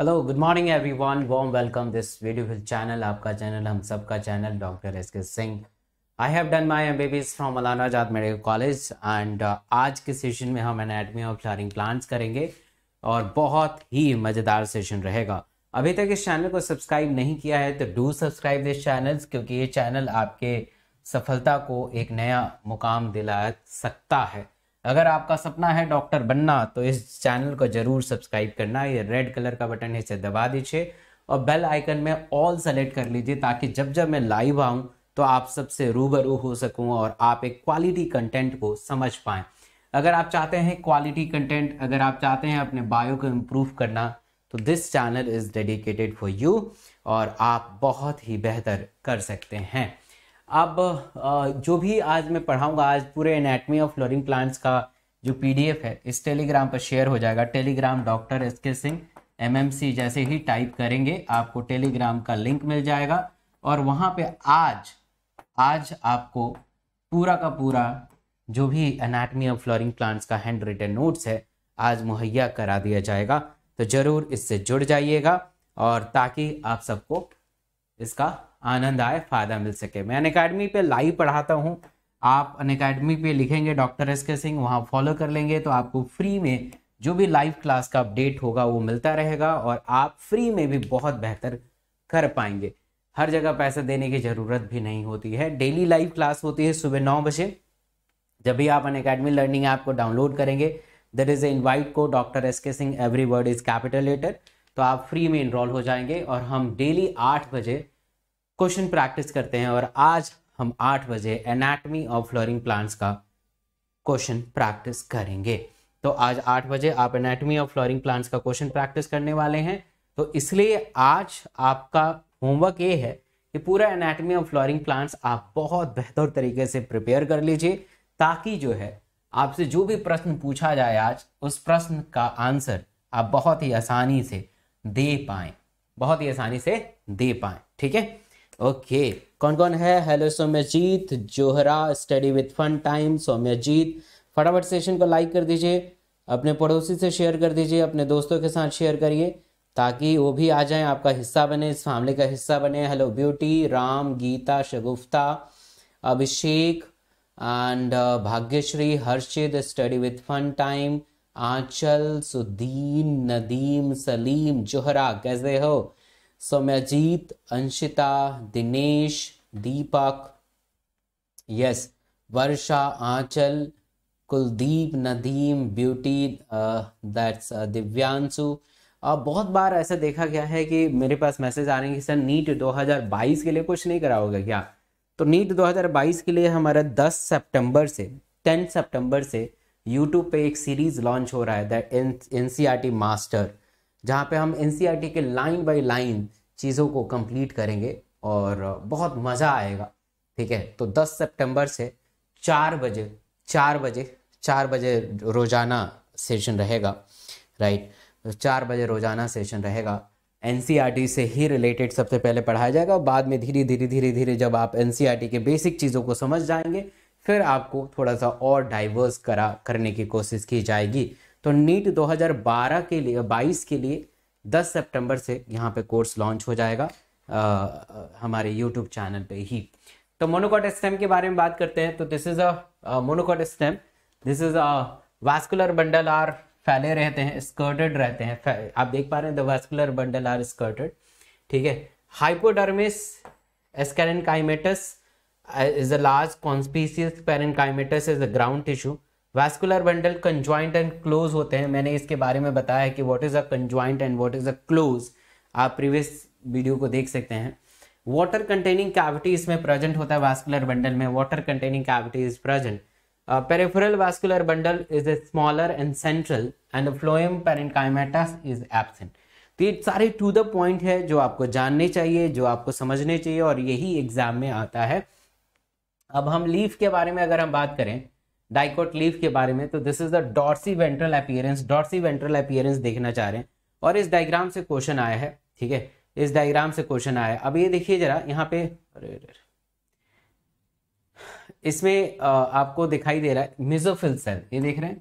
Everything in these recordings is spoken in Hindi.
Hello good morning one warm welcome this video channel आपका चैनल हम सब का चैनल doctor S K Singh I have done my MBBS from Maulana Azad medical college and आज के सेशन में हम एनाटमी ऑफ फ्लारिंग प्लांट्स करेंगे और बहुत ही मज़ेदार सेशन रहेगा अभी तक इस चैनल को सब्सक्राइब नहीं किया है तो डू सब्सक्राइब दिस चैनल क्योंकि ये चैनल आपके सफलता को एक नया मुकाम दिला सकता है अगर आपका सपना है डॉक्टर बनना तो इस चैनल को जरूर सब्सक्राइब करना ये रेड कलर का बटन है इसे दबा दीजिए और बेल आइकन में ऑल सेलेक्ट कर लीजिए ताकि जब जब मैं लाइव आऊँ तो आप सबसे रूबरू हो सकूँ और आप एक क्वालिटी कंटेंट को समझ पाएँ अगर आप चाहते हैं क्वालिटी कंटेंट अगर आप चाहते हैं अपने बायो को इम्प्रूव करना तो this channel is dedicated for you और आप बहुत ही बेहतर कर सकते हैं अब जो भी आज मैं पढ़ाऊँगा आज पूरे एनेटमी ऑफ फ्लोरिंग प्लांट्स का जो पीडीएफ है इस टेलीग्राम पर शेयर हो जाएगा Telegram doctor S K Singh MMC जैसे ही टाइप करेंगे आपको टेलीग्राम का लिंक मिल जाएगा और वहाँ पे आज आज आपको पूरा का पूरा जो भी एनाटमी ऑफ फ्लोरिंग प्लांट्स का हैंड रिटन नोट्स है आज मुहैया करा दिया जाएगा तो ज़रूर इससे जुड़ जाइएगा और ताकि आप सबको इसका आनंद आए फ़ायदा मिल सके मैं अन अकेडमी पर लाइव पढ़ाता हूँ आप अन अकेडमी पर लिखेंगे डॉक्टर एस के सिंह वहाँ फॉलो कर लेंगे तो आपको फ्री में जो भी लाइव क्लास का अपडेट होगा वो मिलता रहेगा और आप फ्री में भी बहुत बेहतर कर पाएंगे हर जगह पैसा देने की ज़रूरत भी नहीं होती है डेली लाइव क्लास होती है सुबह नौ बजे जब भी आप अन अकेडमी लर्निंग ऐप को डाउनलोड करेंगे दर इज़ ए इन्वाइट को doctor S K Singh every word is capital letter तो आप फ्री में इनरोल हो जाएंगे और हम डेली आठ बजे क्वेश्चन प्रैक्टिस करते हैं और आज हम आठ बजे एनाटमी ऑफ फ्लोरिंग प्लांट्स का क्वेश्चन प्रैक्टिस करेंगे तो आज आठ बजे आप एनाटमी ऑफ फ्लोरिंग प्लांट्स का क्वेश्चन प्रैक्टिस करने वाले हैं तो इसलिए आज आपका होमवर्क ये है कि पूरा एनाटमी ऑफ फ्लोरिंग प्लांट्स आप बहुत बेहतर तरीके से प्रिपेयर कर लीजिए ताकि जो है आपसे जो भी प्रश्न पूछा जाए आज उस प्रश्न का आंसर आप बहुत ही आसानी से दे पाए बहुत ही आसानी से दे पाए ठीक है ओके कौन कौन है hello Saumyajeet Zohra study with fun time Saumyajeet फटाफट सेशन को लाइक कर दीजिए अपने पड़ोसी से शेयर कर दीजिए अपने दोस्तों के साथ शेयर करिए ताकि वो भी आ जाए आपका हिस्सा बने इस फैमिली का हिस्सा बने hello Beauty Ram Geeta Shagufta Abhishek and uh, Bhagyashree Harshit study with fun time Anchal Sudeen Nadeem Saleem Zohra कैसे हो Saumyajeet Anshita Dinesh Deepak yes Varsha Anchal Kuldeep Nadeem Beauty that's Divyanshu अब बहुत बार ऐसा देखा गया है कि मेरे पास मैसेज आ रहे हैं कि सर नीट 2022 के लिए कुछ नहीं करा होगा क्या तो नीट 2022 के लिए हमारा 10 सितंबर से 10 सितंबर से यूट्यूब पे एक सीरीज लॉन्च हो रहा है द एन सी मास्टर जहाँ पे हम एन e के लाइन बाई लाइन चीज़ों को कंप्लीट करेंगे और बहुत मज़ा आएगा ठीक है तो 10 सितंबर से चार बजे चार बजे चार बजे रोज़ाना सेशन रहेगा राइट चार बजे रोज़ाना सेशन रहेगा एन e से ही रिलेटेड सबसे पहले पढ़ाया जाएगा बाद में धीरे धीरे धीरे धीरे जब आप एन e के बेसिक चीज़ों को समझ जाएंगे फिर आपको थोड़ा सा और डाइवर्स करा करने की कोशिश की जाएगी तो नीट 2012 के लिए 22 के लिए 10 सितंबर से यहाँ पे कोर्स लॉन्च हो जाएगा आ, हमारे यूट्यूब चैनल पे ही तो मोनोकॉट स्टेम के बारे में बात करते हैं तो this is a monocot stem this is a vascular bundle are फैले रहते हैं स्कर्टेड रहते हैं आप देख पा रहे हैं the vascular bundle are scattered ठीक है hypodermis sclerenchymatous is a large conspicuous parenchymatous is a ground tissue vascular bundle conjoint and close होते हैं मैंने इसके बारे में बताया है कि what is a conjoint and what is a close आप प्रीवियस वीडियो को देख सकते हैं वाटर कंटेनिंग कैविटी इसमें प्रेजेंट होता है वास्कुलर बंडल में water containing cavity is present peripheral vascular bundle is a smaller and central and phloem parenchymatous is absent तो ये सारे टू द पॉइंट है जो आपको जानने चाहिए जो आपको समझने चाहिए और यही एग्जाम में आता है अब हम लीफ के बारे में अगर हम बात करें डाइकोट लीफ के बारे में तो this is the dorsiventral appearance dorsiventral appearance देखना चाह रहे हैं और इस डायग्राम से क्वेश्चन आया है ठीक है इस डायग्राम से क्वेश्चन आया है अब ये देखिए जरा यहाँ पे इसमें आपको दिखाई दे रहा है मिजोफिल सेल ये देख रहे हैं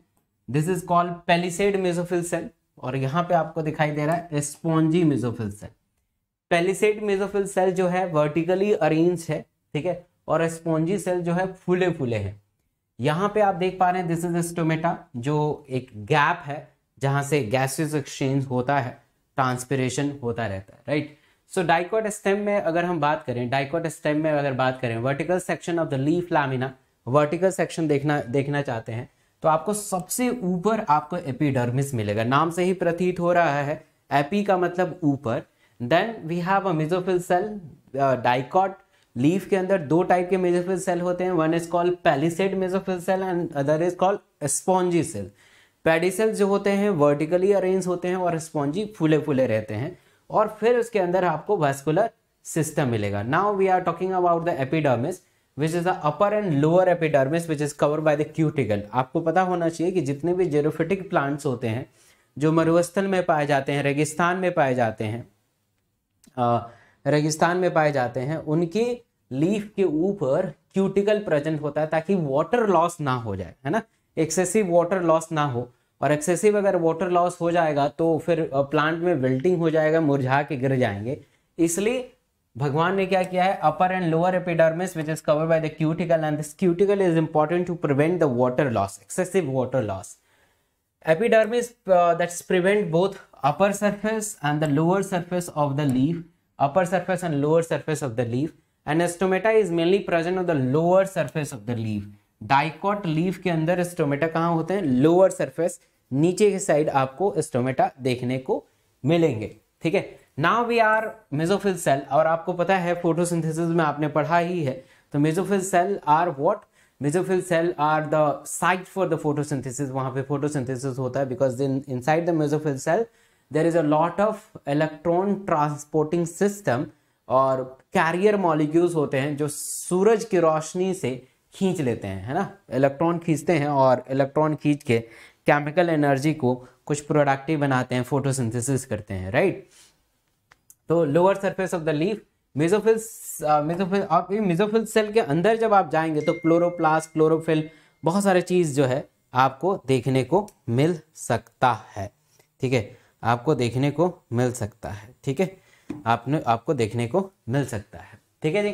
this is called palisade mesophyll cell और यहाँ पे आपको दिखाई दे रहा है spongy mesophyll cell palisade mesophyll cell जो है वर्टिकली अरेंज है ठीक है और स्पॉन्जी सेल जो है फूले फूले हैं यहाँ पे आप देख पा रहे हैं दिस इज एस्टोमेटा जो एक गैप है जहां से गैसेस एक्सचेंज होता है ट्रांसपिरेशन होता रहता है राइट सो डाइकोट स्टेम में अगर हम बात करें डाइकोट स्टेम में अगर बात करें vertical section of the leaf lamina vertical section देखना देखना चाहते हैं तो आपको सबसे ऊपर आपको एपिडर्मिस मिलेगा नाम से ही प्रतीत हो रहा है एपी का मतलब ऊपर then we have a mesophyll cell dicot leaf के अंदर दो टाइप के मेजोफिल सेल होते हैं one is called palisade mesophyll cell and other is called spongy cell pedicel जो होते हैं वर्टिकली अरेंज होते हैं और स्पॉन्जी फूले फूले रहते हैं और फिर उसके अंदर आपको वेस्कुलर सिस्टम मिलेगा now we are talking about the epidermis which is the upper and lower epidermis which is cover by the cuticle आपको पता होना चाहिए कि जितने भी जेरोफिटिक प्लांट्स होते हैं जो मरुस्थल में पाए जाते हैं रेगिस्तान में पाए जाते हैं रेगिस्तान में पाए जाते हैं उनकी लीफ के ऊपर क्यूटिकल प्रेजेंट होता है ताकि वाटर लॉस ना हो जाए है ना एक्सेसिव वाटर लॉस ना हो और एक्सेसिव अगर वाटर लॉस हो जाएगा तो फिर प्लांट में विल्टिंग हो जाएगा मुरझा के गिर जाएंगे इसलिए भगवान ने क्या किया है upper and lower epidermis which is covered by the cuticle and this cuticle is important to prevent the water loss excessive water loss epidermis uh, that's prevent both upper surface and the lower surface of the leaf upper surface and lower surface of the and stomata is mainly present on the lower surface of the leave dicot leave के अंदर एस्टोमेटा कहाँ होते हैं लोअर सरफेस नीचे के साइड आपको एस्टोमेटा देखने को मिलेंगे ठीक है now we are mesophyll cell और आपको पता है फोटोसिंथेसिस में आपने पढ़ा ही है तो mesophyll cell are what mesophyll cell are the site for the photosynthesis वहां पे फोटोसिंथेसिस होता है because in inside the mesophyll cell there is a lot of electron transporting system और कैरियर मॉलिक्यूल्स होते हैं जो सूरज की रोशनी से खींच लेते हैं है ना इलेक्ट्रॉन खींचते हैं और इलेक्ट्रॉन खींच के केमिकल एनर्जी को कुछ प्रोडक्टिव बनाते हैं फोटोसिंथेसिस करते हैं राइट तो lower surface of the leaf mesophyll आप मिजोफिल सेल के अंदर जब आप जाएंगे तो क्लोरोप्लास्ट क्लोरोफिल बहुत सारे चीज़ जो है आपको देखने को मिल सकता है ठीक है आपको देखने को मिल सकता है ठीक है आपने आपको देखने को मिल सकता है ठीक है जी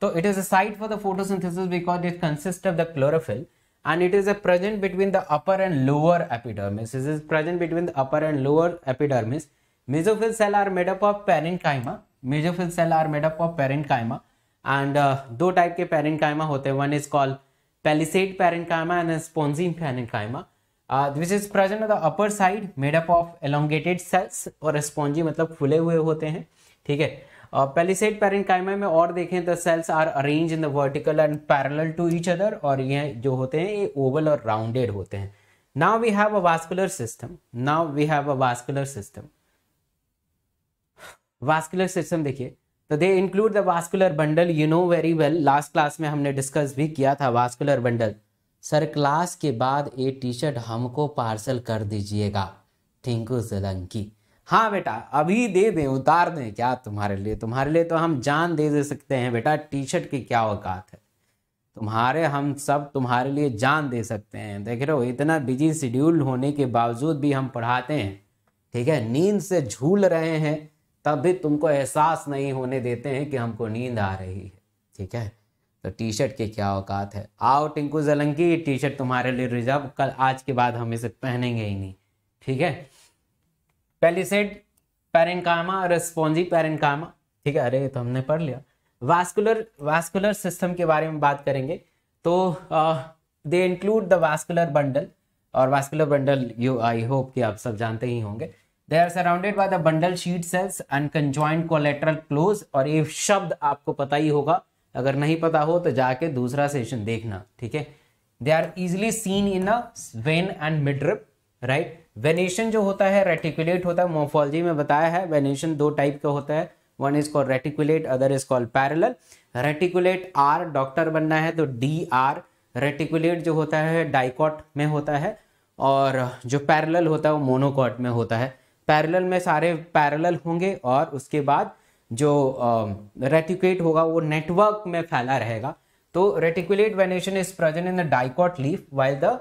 तो it is a site for the photosynthesis because it consist of the chlorophyll and it is a present between the upper and lower epidermis it is present between the upper and lower epidermis mesophyll cell are made up of parenchyma cell are made up of parent and दो टाइप के पेरेंट होते हैं one is called palisade parent and spongy parent uh, is present present the upper side side made up of elongated और स्पॉन्जी मतलब फुले हुए होते हैं ठीक है पेलिसेट पेरेंकाइमा में और देखें the cells are arrange in the vertical and parallel to each other और ये जो होते हैं ये ओवल और राउंडेड होते हैं now we have a vascular system now we have a vascular system vascular system देखिए तो they include the vascular bundle you know very well last class में हमने डिस्कस भी किया था वास्कुलर बंडल सर क्लास के बाद ये टी शर्ट हमको पार्सल कर दीजिएगा टिंकू सोलंकी हाँ बेटा अभी दे दें उतार दें क्या तुम्हारे लिए तुम्हारे लिए तो हम जान दे दे सकते हैं बेटा टी शर्ट की क्या औकात है तुम्हारे हम सब तुम्हारे लिए जान दे सकते हैं देख रहे हो इतना बिजी शेड्यूल होने के बावजूद भी हम पढ़ाते हैं ठीक है नींद से झूल रहे हैं तब भी तुमको एहसास नहीं होने देते हैं कि हमको नींद आ रही है ठीक है तो टी शर्ट के क्या औकात है आओ टिंकू जलंकी टी शर्ट तुम्हारे लिए रिजर्व कल आज के बाद हम इसे पहनेंगे ही नहीं ठीक है पेलिसेड पेरेंकामा और स्पॉन्जी पेरेंकामा ठीक है अरे तो हमने पढ़ लिया वास्कुलर वास्कुलर सिस्टम के बारे में बात करेंगे तो they include the vascular bundle और vascular bundle you I hope कि आप सब जानते ही होंगे they are surrounded by the bundle sheath cells and conjoint collateral close और ये शब्द आपको पता ही होगा अगर नहीं पता हो तो जाके दूसरा सेशन देखना ठीक है they are easily seen in a vein and midrib right venation जो होता है रेटिकुलेट होता है मोफोलॉजी में बताया है वेनेशन दो टाइप का होता है one is call reticulate other is call parallel reticulate आर डॉक्टर बनना है तो डी आर रेटिकुलेट जो होता है डाइकॉट में होता है और जो पैरल होता है वो मोनोकॉट में होता है पैरल में सारे पैरल होंगे और उसके बाद जो रेटिकुलेट होगा वो नेटवर्क में फैला रहेगा तो reticulate venation is present in the dicot leaf while the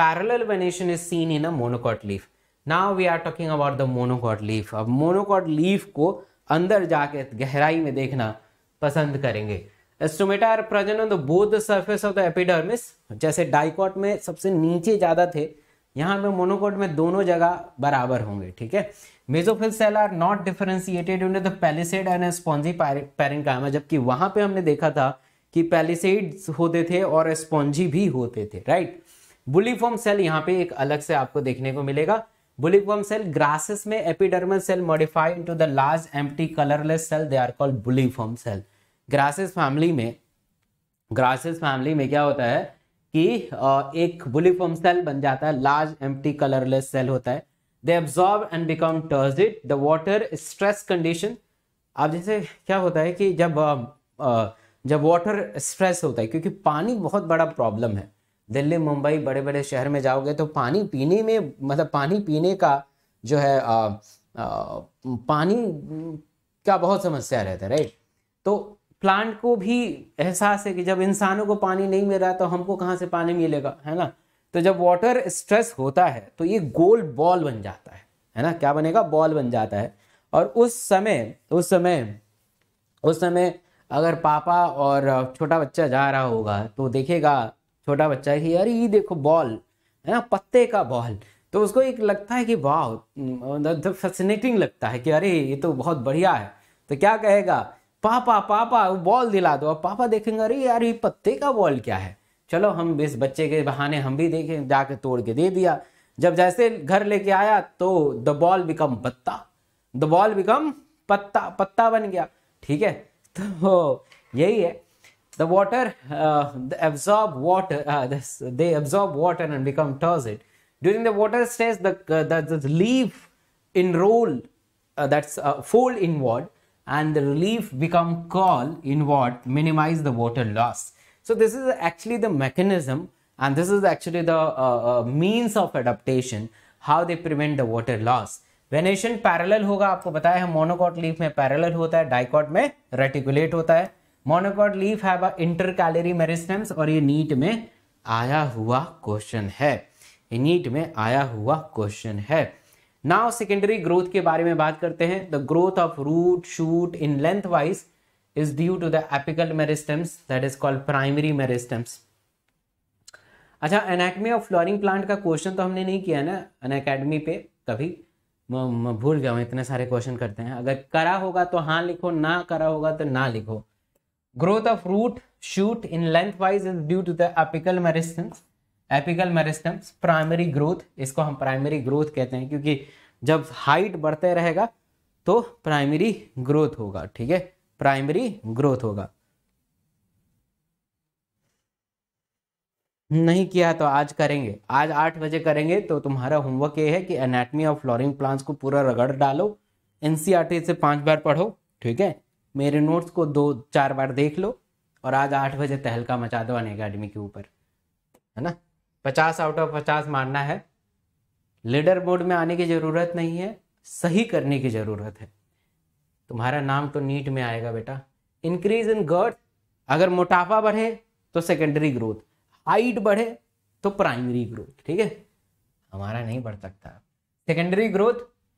parallel venation is seen in a monocot leaf now we are talking about the monocot leaf अब मोनोकॉट लीफ को अंदर जाके गहराई में देखना पसंद करेंगे stomata are present on the both the surface of the epidermis जैसे डाइकॉट में सबसे नीचे ज़्यादा थे यहाँ पे मोनोकोट में दोनों जगह बराबर होंगे ठीक है mesophyll cell are not differentiated in the palisade and spongy parenchyma जबकि वहां पे हमने देखा था कि पैलिसेड होते थे और स्पॉन्जी भी होते थे राइट बुलीफॉर्म सेल यहाँ पे एक अलग से आपको देखने को मिलेगा बुलीफॉर्म सेल ग्रासेस में epidermal cell modified to the large empty colourless cell they are called bulliform cell grasses family में ग्रासेस फैमिली में क्या होता है कि एक बुलीफॉर्म सेल बन जाता है लार्ज एम्प्टी कलरलेस सेल होता है they absorb and become turgid the water stress condition अब जैसे क्या होता है कि जब आ, जब वाटर स्ट्रेस होता है क्योंकि पानी बहुत बड़ा प्रॉब्लम है दिल्ली मुंबई बड़े बड़े शहर में जाओगे तो पानी पीने में मतलब पानी पीने का जो है आ, आ, पानी का बहुत समस्या रहता है राइट तो प्लांट को भी एहसास है कि जब इंसानों को पानी नहीं मिल रहा तो हमको कहाँ से पानी मिलेगा है ना तो जब वाटर स्ट्रेस होता है तो ये गोल बॉल बन जाता है है ना क्या बनेगा बॉल बन जाता है और उस समय उस समय उस समय अगर पापा और छोटा बच्चा जा रहा होगा तो देखेगा छोटा बच्चा कि यार ये देखो बॉल है ना पत्ते का बॉल तो उसको एक लगता है कि वाह फैसिनेटिंग मतलब तो लगता है कि अरे ये तो बहुत बढ़िया है तो क्या कहेगा पापा पापा वो बॉल दिला दो अब पापा देखेंगे अरे यार ये पत्ते का बॉल क्या है चलो हम इस बच्चे के बहाने हम भी देखें जाके तोड़ के दे दिया जब जैसे घर लेके आया तो द बॉल बिकम पत्ता द बॉल बिकम पत्ता पत्ता बन गया ठीक है तो यही है the water absorb water they absorb water and become turgid it during the water stage the in roll that's fold inward and the leave become curl inward minimize the water loss So this is actually the mechanism and this is actually the uh, uh, means of adaptation, how they prevent the water loss. Venation parallel होगा आपको बताया है मोनोकॉट लीफ में पैरेलल होता है डाइकॉट में रेटिकुलेट होता है मोनोकॉट लीफ है इंटर कैलरी मेरिस्टम्स और ये नीट में आया हुआ क्वेश्चन है ये नीट में आया हुआ क्वेश्चन है नाउ सेकेंडरी ग्रोथ के बारे में बात करते हैं the growth of root shoot in length wise is due to the apical meristems that is called primary meristems अच्छा एनेकमी ऑफ फ्लोरिंग प्लांट का क्वेश्चन तो हमने नहीं किया ना अन अकेडमी पे कभी मैं भूल गया हूँ इतने सारे क्वेश्चन करते हैं अगर करा होगा तो हाँ लिखो ना करा होगा तो ना लिखो growth of root shoot in length wise is due to the apical meristems apical meristems primary growth इसको हम प्राइमरी ग्रोथ कहते हैं क्योंकि जब हाइट बढ़ते रहेगा तो प्राइमरी ग्रोथ होगा ठीक है प्राइमरी ग्रोथ होगा नहीं किया तो आज करेंगे आज आठ बजे करेंगे तो तुम्हारा होमवर्क ये है कि एनाटमी ऑफ फ्लोरिंग प्लांट्स को पूरा रगड़ डालो एनसीईआरटी e से पांच बार पढ़ो ठीक है मेरे नोट्स को दो चार बार देख लो और आज आठ बजे तहलका मचा दो अन अकेडमी के ऊपर है ना पचास आउट ऑफ पचास मारना है लीडर बोर्ड में आने की ज़रूरत नहीं है सही करने की ज़रूरत है तुम्हारा नाम तो नीट में आएगा बेटा इंक्रीज इन गर्थ अगर मोटापा बढ़े तो सेकेंडरी ग्रोथ हाइट बढ़े तो प्राइमरी ग्रोथ ठीक है हमारा नहीं बढ़ सकता सेकेंडरी ग्रोथ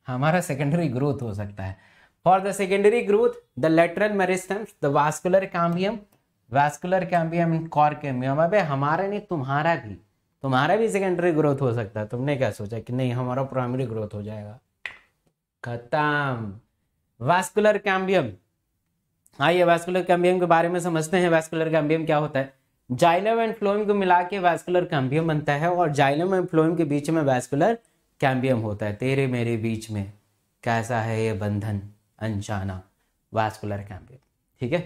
हमारा सेकेंडरी ग्रोथ हो सकता है for the secondary growth the lateral meristem the vascular cambium vascular cambium in cork cambium अब हमारा नहीं तुम्हारा भी तुम्हारा भी सेकेंडरी ग्रोथ हो सकता है तुमने क्या सोचा कि नहीं हमारा प्राइमरी ग्रोथ हो जाएगा खत्म वैस्कुलर कैम्बियम आइए वैस्कुलर कैम्बियम के बारे में समझते हैं वैस्कुलर कैम्बियम क्या होता है जाइलम एंड फ्लोइम को मिला के वैस्कुलर कैम्बियम बनता है और जाइलम एंड फ्लोइम के बीच में वैस्कुलर कैम्बियम होता है तेरे मेरे बीच में कैसा है ये बंधन अनजाना वैस्कुलर कैम्बियम ठीक है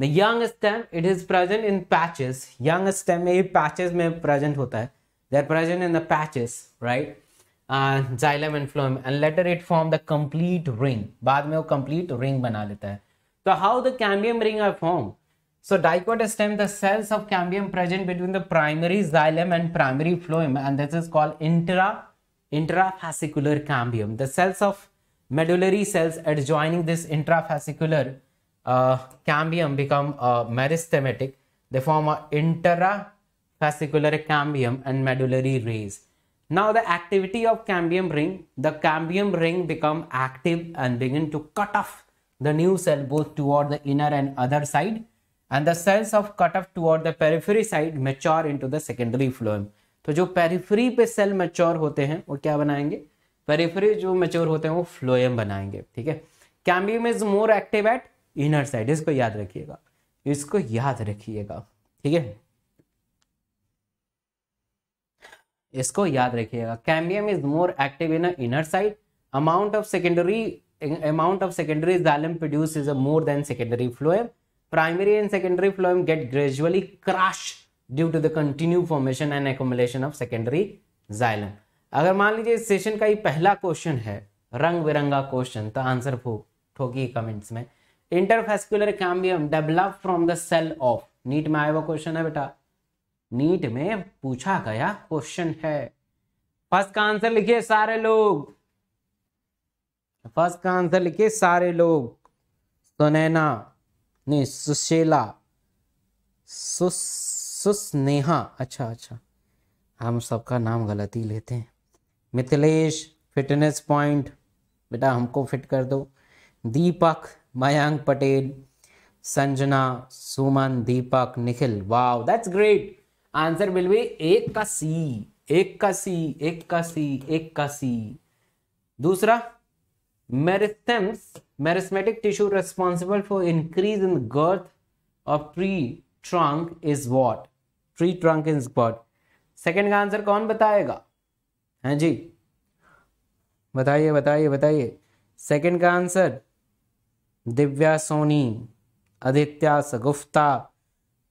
the young stem it is present in patches young stem में ये पैचेस में प्रेजेंट होता है they are present in the patches right xylem and phloem and later it form the complete ring बाद में वो कंप्लीट रिंग बना लेता है तो how the cambium ring are form so dicot stem the cells of cambium present between the primary xylem and primary phloem and this is called intra intrafascicular cambium the cells of medullary cells at joining this intrafascicular cambium become meristematic they form a interfascicular cambium and medullary rays Now the activity of cambium ring, the cambium ring become active and begin to cut off the new cell both toward the inner and other side and the cells of cut off toward the periphery side mature into the secondary phloem. तो जो पेरिफरी पे सेल मेच्योर होते हैं वो क्या बनाएंगे पेरिफरी जो मेच्योर होते हैं वो फ्लोएम बनाएंगे ठीक है cambium is more active at inner side इसको याद रखिएगा इसको याद रखिएगा ठीक है इसको याद रखिएगा cambium is more active in inner side amount of secondary amount of secondary produce is a more than secondary phloem primary and secondary phloem get gradually crush due to the continue formation and accumulation of secondary xylem अगर मान लीजिए इस सेशन का ही पहला क्वेश्चन है रंग बिरंगा क्वेश्चन तो आंसर ठोकी कमेंट्स में interfascicular cambium develop from the cell of NEET में आया हुआ क्वेश्चन है बेटा नीट में पूछा गया क्वेश्चन है फर्स्ट का आंसर लिखिए सारे लोग फर्स्ट का आंसर लिखिए सारे लोग सुनैना नहीं सुशीला सुस सुस्नेहा अच्छा अच्छा हम सबका नाम गलत ही लेते हैं मिथिलेश फिटनेस पॉइंट बेटा हमको फिट कर दो Deepak Mayank Patel Sanjana Suman Deepak Nikhil wow that's great answer will be एक का सी एक का सी एक का सी एक का सी दूसरा meristems meristematic tissue responsible for increase in girth of tree trunk is what tree trunk is what second का आंसर कौन बताएगा हैं हाँ जी बताइए बताइए बताइए सेकेंड का आंसर दिव्या सोनी आदित्या सगुफ्ता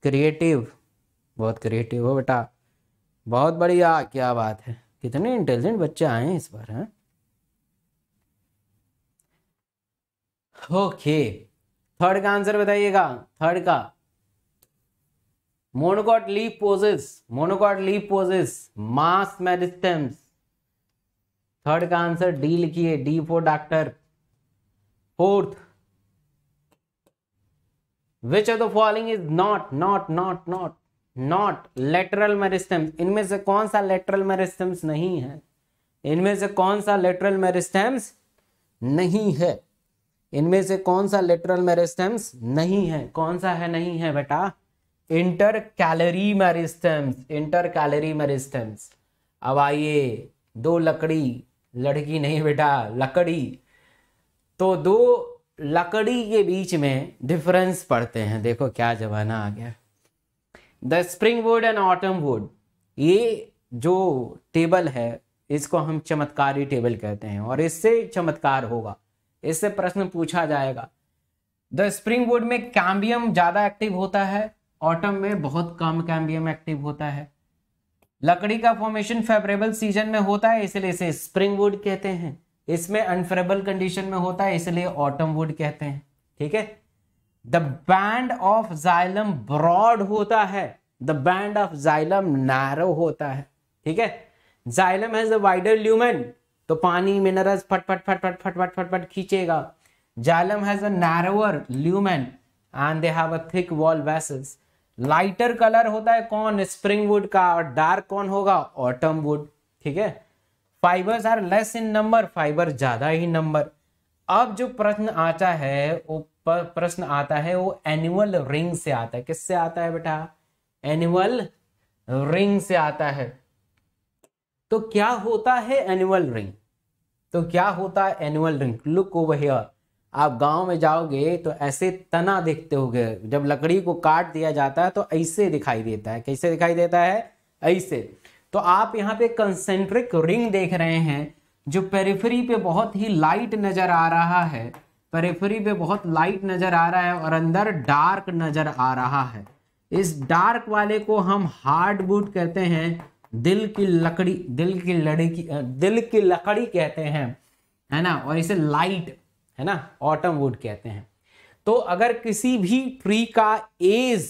क्रिएटिव बहुत क्रिएटिव हो बेटा बहुत बढ़िया क्या बात है कितने इंटेलिजेंट बच्चे आए हैं इस बार हैं ओके थर्ड का आंसर बताइएगा थर्ड का monocot leaf possess monocot leaf possess mass meristems third का आंसर डी लिखिए D for doctor fourth which of the following is not not not not not lateral meristems इनमें से कौन सा लेटरल मेरिस्टेम्स नहीं है इनमें से कौन सा लेटरल मेरिस्टेम्स नहीं है इनमें से कौन सा लेटरल मेरिस्टेम्स नहीं है कौन सा है नहीं है बेटा intercalary meristems intercalary meristems अब आइए दो लकड़ी लड़की नहीं बेटा लकड़ी तो दो लकड़ी के बीच में डिफरेंस पढ़ते हैं देखो क्या जमाना आ गया the spring wood and autumn wood ये जो टेबल है इसको हम चमत्कारी टेबल कहते हैं और इससे चमत्कार होगा इससे प्रश्न पूछा जाएगा द स्प्रिंग वुड में कैम्बियम ज़्यादा एक्टिव होता है ऑटम में बहुत कम कैम्बियम एक्टिव होता है लकड़ी का फॉर्मेशन फेवरेबल सीजन में होता है इसलिए इसे स्प्रिंग वुड कहते हैं इसमें अनफेवरेबल कंडीशन में होता है इसलिए ऑटम वुड कहते हैं ठीक है the band of xylem broad होता है the band of xylem narrow होता है ठीक है जाइलम हैज वाइडर ल्यूमेन तो पानी मिनरल्स फट फट फट फट फट फट फट फट खींचेगा xylem has a narrower lumen and they have a thick wall vessels lighter colour होता है कौन स्प्रिंग वुड का और डार्क कौन होगा ऑटम वुड ठीक है fibres are less in number fibre ज्यादा ही नंबर अब जो प्रश्न आता है वो प्रश्न आता है वो एनुअल रिंग से आता है किससे आता है बेटा एनुअल रिंग से आता है तो क्या होता है एनुअल रिंग तो क्या होता है annual ring look over here आप गांव में जाओगे तो ऐसे तना देखते होगे जब लकड़ी को काट दिया जाता है तो ऐसे दिखाई देता है कैसे दिखाई देता है ऐसे तो आप यहाँ पे कंसेंट्रिक रिंग देख रहे हैं जो पेरिफरी पे बहुत ही लाइट नज़र आ रहा है पेरिफरी पे बहुत लाइट नज़र आ रहा है और अंदर डार्क नज़र आ रहा है इस डार्क वाले को हम हार्ड बूट कहते हैं दिल की लकड़ी दिल की लड़की दिल की लकड़ी कहते हैं है ना और इसे लाइट है ना ऑटम वुड कहते हैं तो अगर किसी भी ट्री का एज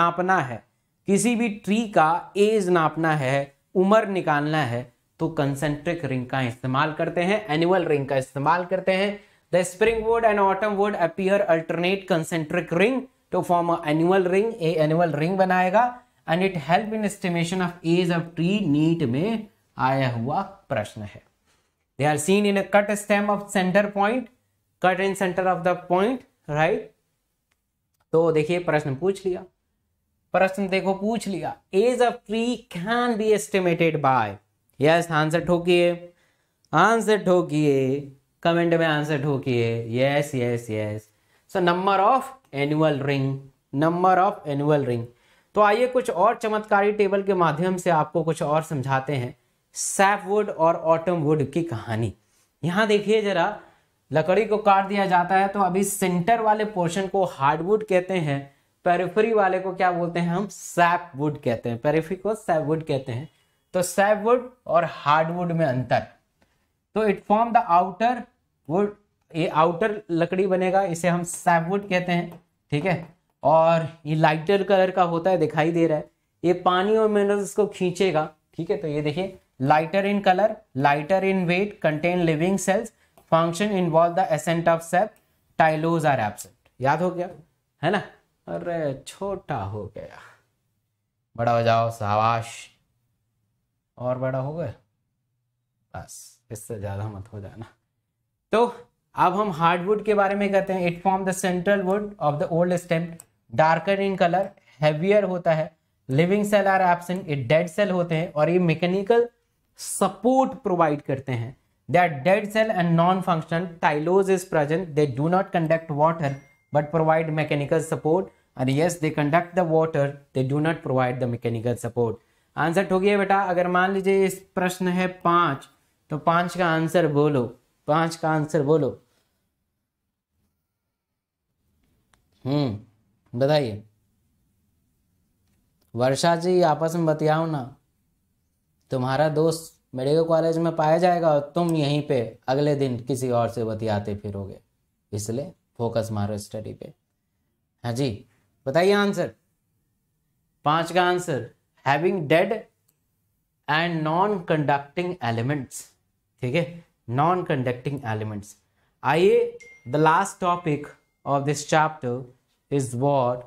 नापना है किसी भी ट्री का एज नापना है उम्र निकालना है तो कंसेंट्रिक रिंग का इस्तेमाल करते हैं एनुअल रिंग का इस्तेमाल करते हैं the spring wood and autumn wood appear alternate concentric ring to form a animal ring a annual ring बनाएगा and it help in estimation of age of tree NEET में आया हुआ प्रश्न है they are seen in a cut stem of centre point cut in centre of the point right तो देखिए प्रश्न पूछ लिया प्रश्न देखो पूछ लिया age of tree can be estimated by yes answer ठोकिए आंसर ठोकिए कमेंट में आंसर ठोकिए yes yes yes so number of annual ring number of annual ring तो आइए कुछ और चमत्कारी टेबल के माध्यम से आपको कुछ और समझाते हैं वुड और ऑटम वुड की कहानी यहां देखिए जरा लकड़ी को काट दिया जाता है तो अभी सेंटर वाले पोर्शन को हार्डवुड कहते हैं पेरिफरी वाले को क्या बोलते हैं हम सैप वुड कहते हैं पेरिफरी को सैपवुड कहते हैं तो सैफवुड और हार्डवुड में अंतर तो it form the outer wood ये आउटर लकड़ी बनेगा इसे हम सैफवुड कहते हैं ठीक है और ये लाइटर कलर का होता है दिखाई दे रहा है ये पानी और मिनरल्स को खींचेगा ठीक है तो ये देखिए lighter in colour lighter in weight contain living cells function involve the ascent of sap tyloses are absent याद हो गया है ना अरे छोटा हो गया बड़ा हो जाओ शाबाश और बड़ा हो गए बस इससे ज़्यादा मत हो जाना तो अब हम हार्डवुड के बारे में कहते हैं it form the central wood of the old stem darker in colour heavier होता है living cell are absent it dead cell होते हैं और ये मैकेनिकल सपोर्ट प्रोवाइड करते हैं they are dead cell and non functional tyloses is present they do not conduct water but provide mechanical support and yes they conduct the water they do not provide the mechanical support answer ठोकिए बेटा अगर मान लीजिए इस प्रश्न है पांच तो पांच का आंसर बोलो पांच का आंसर बोलो हम्म बताइए वर्षा जी आपस में बतियाओ ना तुम्हारा दोस्त मेडिकल कॉलेज में पाया जाएगा और तुम यहीं पे अगले दिन किसी और से बतियाते फिरोगे इसलिए फोकस मारो स्टडी पे हाँ जी बताइए आंसर पांच का answer having dead and non-conducting elements ठीक है नॉन कंडक्टिंग एलिमेंट्स आइए the last topic of this chapter is what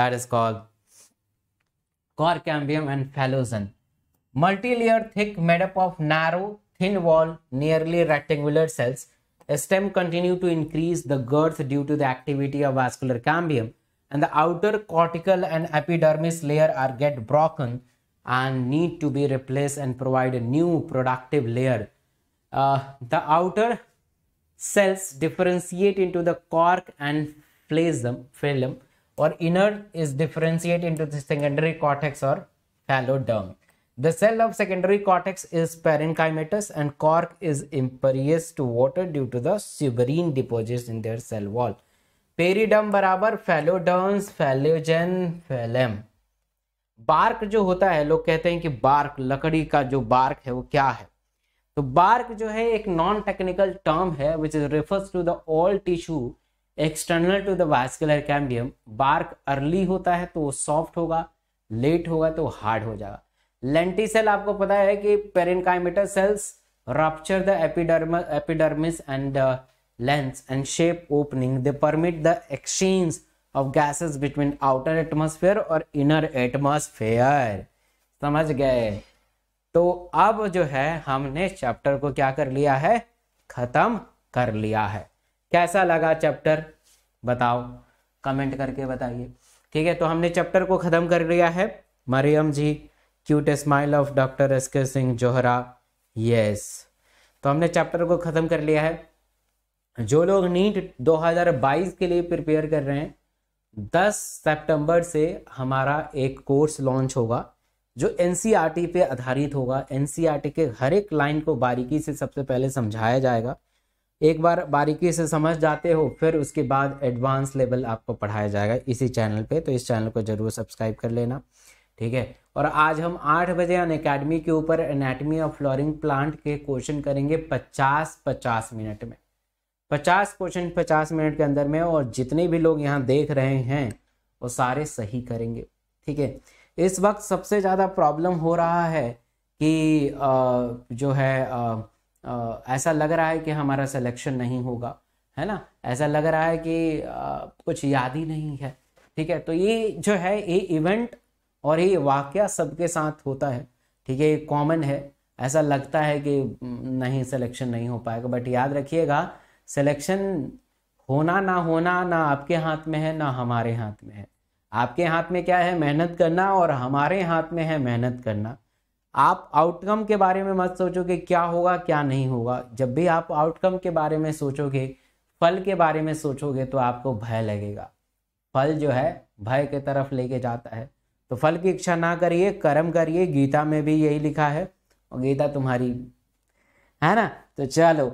that is called corcambium and multi Multilayer thick made up of narrow, thin wall, nearly rectangular cells. stem continue to increase the girth due to the activity of vascular cambium and the outer cortical and epidermis layer are get broken and need to be replaced and provide a new productive layer. Uh, the outer cells differentiate into the cork and phallus, or inner is differentiate into the secondary cortex or phalloderm. The cell of secondary cortex is parenchymatous and cork is impervious to water due to the suberine deposits in their cell wall. Periderm बराबर फेलोडर्म्स फेलोजन फेलम बार्क जो होता है लोग कहते हैं कि बार्क लकड़ी का जो बार्क है वो क्या है तो बार्क जो है एक नॉन टेक्निकल टर्म है which is refers to the all tissue external to the vascular cambium bark early होता है तो वो सॉफ्ट होगा लेट होगा तो हार्ड हो जाएगा लेंटी सेल आपको पता है कि parenchymatous cells rupture the epiderm epidermis and lengths and shape opening they permit the exchange of gases between outer atmosphere और inner atmosphere समझ गए तो अब जो है हमने चैप्टर को क्या कर लिया है खत्म कर लिया है कैसा लगा चैप्टर बताओ कमेंट करके बताइए ठीक है तो हमने चैप्टर को ख़त्म कर लिया है Mariyam ji cute smile of doctor S K Singh Zohra yes तो हमने चैप्टर को ख़त्म कर लिया है जो लोग नीट 2022 के लिए प्रिपेयर कर रहे हैं 10 सितंबर से हमारा एक कोर्स लॉन्च होगा जो एन e पे आधारित होगा एन e के हर एक लाइन को बारीकी से सबसे पहले समझाया जाएगा एक बार बारीकी से समझ जाते हो फिर उसके बाद एडवांस लेवल आपको पढ़ाया जाएगा इसी चैनल पे तो इस चैनल को जरूर सब्सक्राइब कर लेना ठीक है और आज हम आठ बजे अन अकेडमी के ऊपर एनाटमी ऑफ फ्लोरिंग प्लांट के क्वेश्चन करेंगे पचास पचास मिनट में पचास क्वेश्चन पचास मिनट के अंदर में और जितने भी लोग यहाँ देख रहे हैं वो सारे सही करेंगे ठीक है इस वक्त सबसे ज़्यादा प्रॉब्लम हो रहा है कि आ, जो है आ, आ, ऐसा लग रहा है कि हमारा सिलेक्शन नहीं होगा है ना ऐसा लग रहा है कि आ, कुछ याद ही नहीं है ठीक है तो ये जो है ये इवेंट और ये वाक्य सबके साथ होता है ठीक है ये कॉमन है ऐसा लगता है कि नहीं सिलेक्शन नहीं हो पाएगा बट याद रखिएगा सिलेक्शन होना ना होना ना आपके हाथ में है ना हमारे हाथ में है आपके हाथ में क्या है मेहनत करना और हमारे हाथ में है मेहनत करना आप आउटकम के बारे में मत सोचोगे क्या होगा क्या नहीं होगा जब भी आप आउटकम के बारे में सोचोगे फल के बारे में सोचोगे तो आपको भय लगेगा फल जो है भय के तरफ लेके जाता है तो फल की इच्छा ना करिए कर्म करिए गीता में भी यही लिखा है और गीता तुम्हारी है ना तो चलो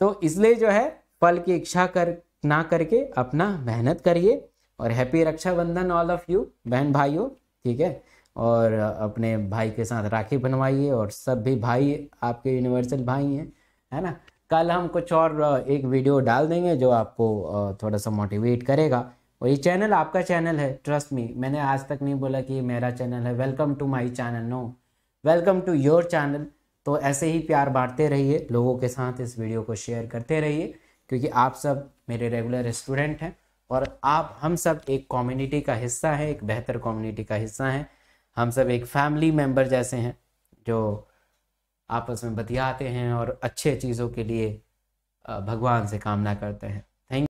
तो इसलिए जो है फल की इच्छा कर ना करके अपना मेहनत करिए और happy Rakshabandhan all of you बहन भाइयों ठीक है और अपने भाई के साथ राखी बनवाइए और सब भी भाई आपके यूनिवर्सल भाई हैं है ना कल हम कुछ और एक वीडियो डाल देंगे जो आपको थोड़ा सा मोटिवेट करेगा और ये चैनल आपका चैनल है ट्रस्ट मी मैंने आज तक नहीं बोला कि ये मेरा चैनल है welcome to my channel no welcome to your channel तो ऐसे ही प्यार बांटते रहिए लोगों के साथ इस वीडियो को शेयर करते रहिए क्योंकि आप सब मेरे रेगुलर स्टूडेंट हैं और आप हम सब एक कम्युनिटी का हिस्सा है एक बेहतर कम्युनिटी का हिस्सा हैं हम सब एक फैमिली मेम्बर जैसे हैं जो आपस में बतियाते हैं और अच्छे चीज़ों के लिए भगवान से कामना करते हैं